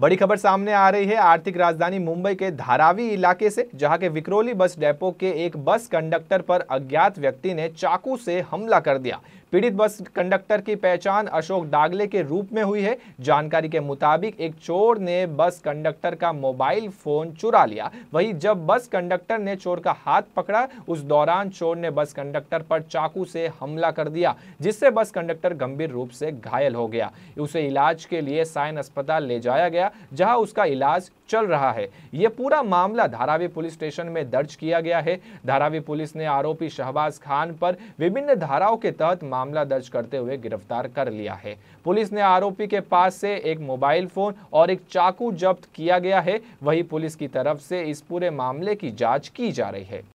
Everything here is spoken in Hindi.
बड़ी खबर सामने आ रही है आर्थिक राजधानी मुंबई के धारावी इलाके से जहां के विक्रोली बस डेपो के एक बस कंडक्टर पर अज्ञात व्यक्ति ने चाकू से हमला कर दिया पीड़ित बस कंडक्टर की पहचान अशोक डागले के रूप में हुई है जानकारी के मुताबिक एक चोर ने बस कंडक्टर का मोबाइल फोन चुरा लिया वहीं जब बस कंडक्टर ने चोर का हाथ पकड़ा उस दौरान चोर ने बस कंडक्टर पर चाकू से हमला कर दिया जिससे बस कंडक्टर गंभीर रूप से घायल हो गया उसे इलाज के लिए साइन अस्पताल ले जाया गया जहां उसका इलाज चल रहा है यह पूरा मामला धारावी पुलिस स्टेशन में दर्ज किया गया है धारावी पुलिस ने आरोपी शहबाज खान पर विभिन्न धाराओं के तहत मामला दर्ज करते हुए गिरफ्तार कर लिया है पुलिस ने आरोपी के पास से एक मोबाइल फोन और एक चाकू जब्त किया गया है वही पुलिस की तरफ से इस पूरे मामले की जाँच की जा रही है